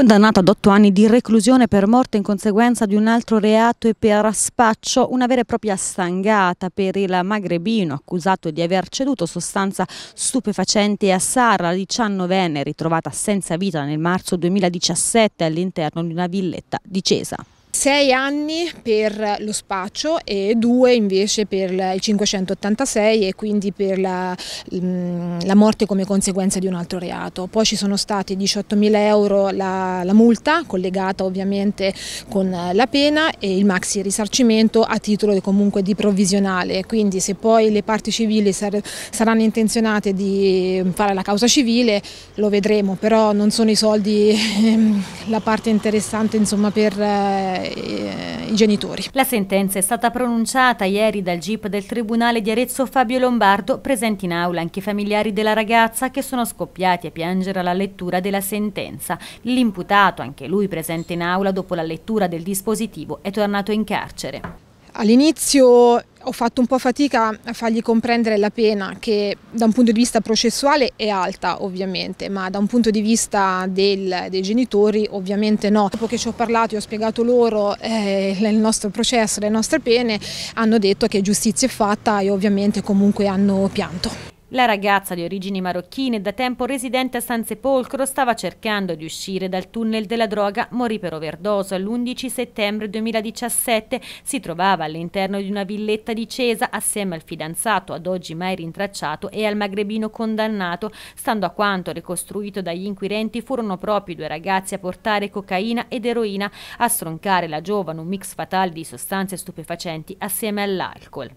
Condannato ad otto anni di reclusione per morte in conseguenza di un altro reato e per spaccio, una vera e propria stangata per il magrebino accusato di aver ceduto sostanza stupefacente a Sara, 19enne, ritrovata senza vita nel marzo 2017 all'interno di una villetta di Cesa. Sei anni per lo spaccio e due invece per il 586 e quindi per la, mm, la, morte come conseguenza di un altro reato. Poi ci sono stati 18.000 euro la, la, multa collegata ovviamente con eh, la pena e il maxi risarcimento a titolo comunque di provvisionale, quindi se poi le parti civili sar, saranno intenzionate di mm, fare la causa civile lo vedremo, però non sono i soldi la parte interessante insomma per eh, eh, i genitori. La sentenza è stata pronunciata ieri dal GIP del Tribunale di Arezzo Fabio Lombardo, presenti in aula anche i familiari della ragazza che sono scoppiati a piangere alla lettura della sentenza. L'imputato, anche lui presente in aula dopo la lettura del dispositivo, è tornato in carcere. All'inizio ho fatto un po' fatica a fargli comprendere la pena che da un punto di vista processuale è alta ovviamente, ma da un punto di vista del, dei genitori ovviamente no. Dopo che ci ho parlato e ho spiegato loro eh, il nostro processo, le nostre pene, hanno detto che giustizia è fatta e ovviamente comunque hanno pianto. La ragazza di origini marocchine, da tempo residente a San Sepolcro, stava cercando di uscire dal tunnel della droga, morì per overdose l'11 settembre 2017. Si trovava all'interno di una villetta di Cesa assieme al fidanzato, ad oggi mai rintracciato, e al magrebino condannato. Stando a quanto ricostruito dagli inquirenti, furono proprio i due ragazzi a portare cocaina ed eroina, a stroncare la giovane un mix fatale di sostanze stupefacenti assieme all'alcol.